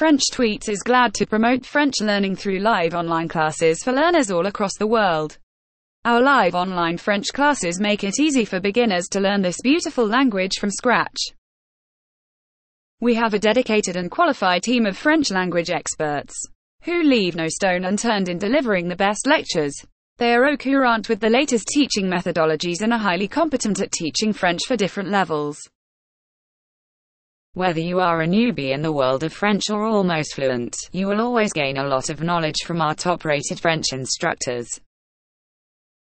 French Tweets is glad to promote French learning through live online classes for learners all across the world. Our live online French classes make it easy for beginners to learn this beautiful language from scratch. We have a dedicated and qualified team of French language experts who leave no stone unturned in delivering the best lectures. They are au courant with the latest teaching methodologies and are highly competent at teaching French for different levels. Whether you are a newbie in the world of French or almost fluent, you will always gain a lot of knowledge from our top-rated French instructors.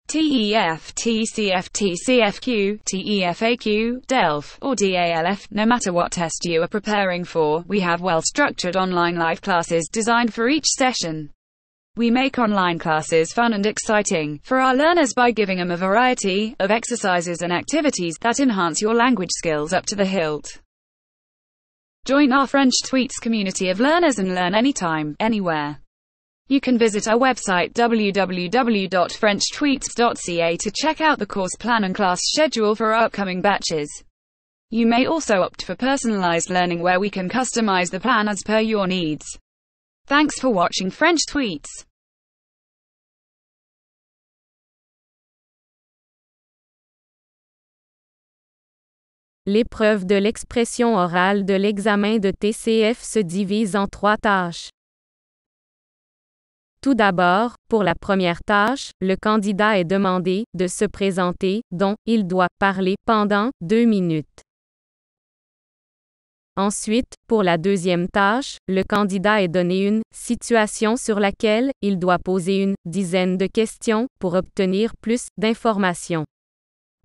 TEF, TCF, TCFQ, TEFAQ, DELF, or DALF, no matter what test you are preparing for, we have well-structured online live classes designed for each session. We make online classes fun and exciting for our learners by giving them a variety of exercises and activities that enhance your language skills up to the hilt. Join our French Tweets community of learners and learn anytime, anywhere. You can visit our website www.frenchtweets.ca to check out the course plan and class schedule for our upcoming batches. You may also opt for personalized learning where we can customize the plan as per your needs. Thanks for watching French Tweets. L'épreuve de l'expression orale de l'examen de TCF se divise en trois tâches. Tout d'abord, pour la première tâche, le candidat est demandé de se présenter, dont il doit parler pendant deux minutes. Ensuite, pour la deuxième tâche, le candidat est donné une situation sur laquelle il doit poser une dizaine de questions pour obtenir plus d'informations.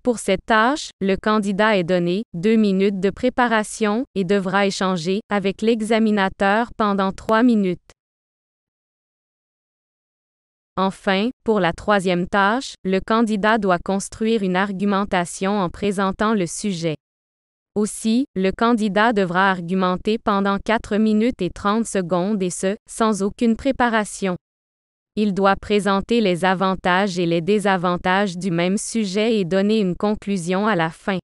Pour cette tâche, le candidat est donné deux minutes de préparation et devra échanger avec l'examinateur pendant trois minutes. Enfin, pour la troisième tâche, le candidat doit construire une argumentation en présentant le sujet. Aussi, le candidat devra argumenter pendant 4 minutes et 30 secondes et ce, sans aucune préparation. Il doit présenter les avantages et les désavantages du même sujet et donner une conclusion à la fin.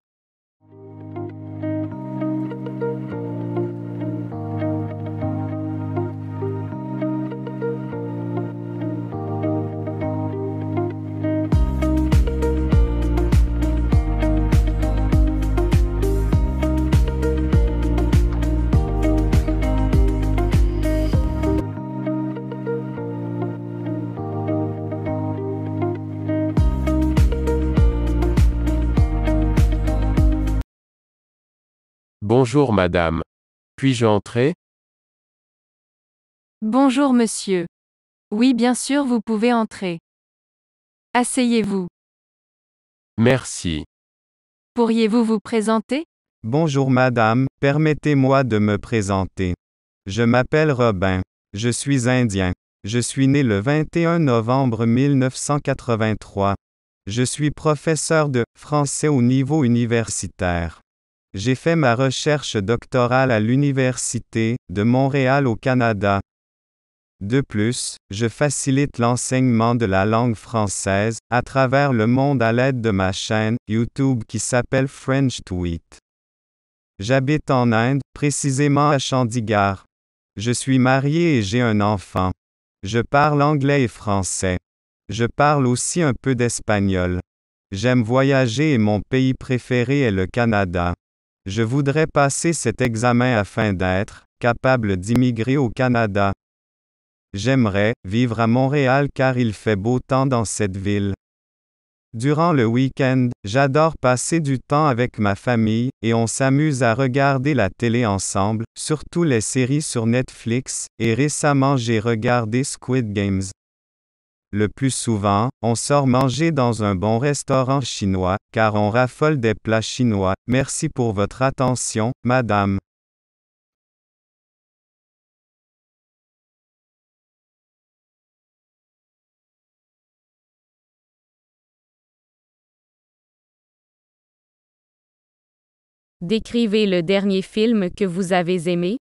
Bonjour madame. Puis-je entrer Bonjour monsieur. Oui bien sûr vous pouvez entrer. Asseyez-vous. Merci. Pourriez-vous vous présenter Bonjour madame, permettez-moi de me présenter. Je m'appelle Robin. Je suis indien. Je suis né le 21 novembre 1983. Je suis professeur de français au niveau universitaire. J'ai fait ma recherche doctorale à l'Université de Montréal au Canada. De plus, je facilite l'enseignement de la langue française à travers le monde à l'aide de ma chaîne YouTube qui s'appelle French Tweet. J'habite en Inde, précisément à Chandigarh. Je suis marié et j'ai un enfant. Je parle anglais et français. Je parle aussi un peu d'espagnol. J'aime voyager et mon pays préféré est le Canada. Je voudrais passer cet examen afin d'être capable d'immigrer au Canada. J'aimerais vivre à Montréal car il fait beau temps dans cette ville. Durant le week-end, j'adore passer du temps avec ma famille, et on s'amuse à regarder la télé ensemble, surtout les séries sur Netflix, et récemment j'ai regardé Squid Games. Le plus souvent, on sort manger dans un bon restaurant chinois, car on raffole des plats chinois. Merci pour votre attention, madame. Décrivez le dernier film que vous avez aimé.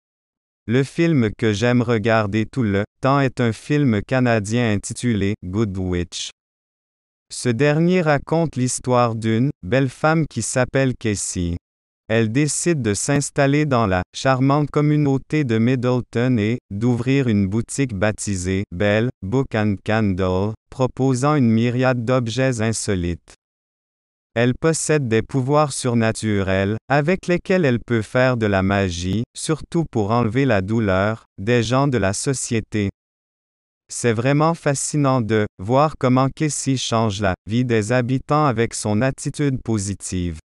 Le film que j'aime regarder tout le temps est un film canadien intitulé Good Witch. Ce dernier raconte l'histoire d'une belle femme qui s'appelle Casey. Elle décide de s'installer dans la charmante communauté de Middleton et d'ouvrir une boutique baptisée Belle Book and Candle, proposant une myriade d'objets insolites. Elle possède des pouvoirs surnaturels, avec lesquels elle peut faire de la magie, surtout pour enlever la douleur, des gens de la société. C'est vraiment fascinant de voir comment Kessie change la vie des habitants avec son attitude positive.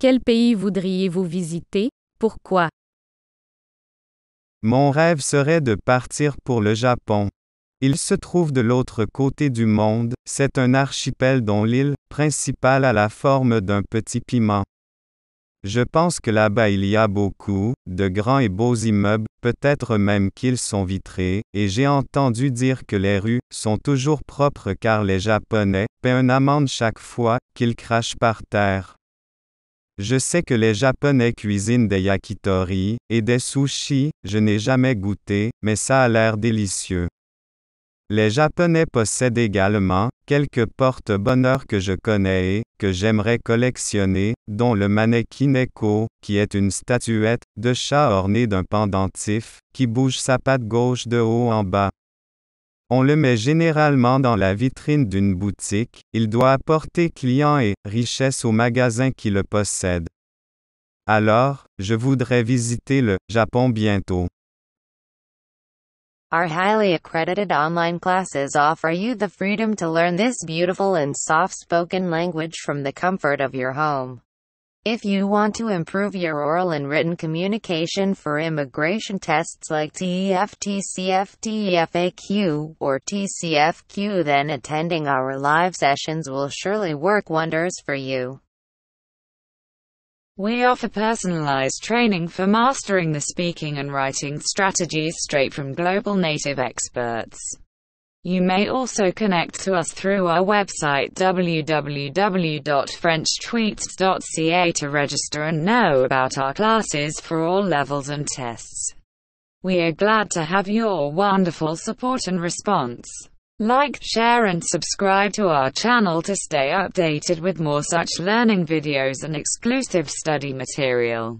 Quel pays voudriez-vous visiter? Pourquoi? Mon rêve serait de partir pour le Japon. Il se trouve de l'autre côté du monde, c'est un archipel dont l'île principale a la forme d'un petit piment. Je pense que là-bas il y a beaucoup, de grands et beaux immeubles, peut-être même qu'ils sont vitrés, et j'ai entendu dire que les rues sont toujours propres car les Japonais paient un amende chaque fois qu'ils crachent par terre. Je sais que les Japonais cuisinent des yakitori et des sushis, je n'ai jamais goûté, mais ça a l'air délicieux. Les Japonais possèdent également quelques porte-bonheur que je connais et que j'aimerais collectionner, dont le mannequin Neko, qui est une statuette de chat ornée d'un pendentif qui bouge sa patte gauche de haut en bas. On le met généralement dans la vitrine d'une boutique, il doit apporter clients et richesse au magasin qui le possède. Alors, je voudrais visiter le Japon bientôt. Our highly accredited online classes offer you the freedom to learn this beautiful and soft spoken language from the comfort of your home. If you want to improve your oral and written communication for immigration tests like TEF, TCF, TEFAQ, or TCFQ then attending our live sessions will surely work wonders for you. We offer personalized training for mastering the speaking and writing strategies straight from global native experts. You may also connect to us through our website www.frenchtweets.ca to register and know about our classes for all levels and tests. We are glad to have your wonderful support and response. Like, share and subscribe to our channel to stay updated with more such learning videos and exclusive study material.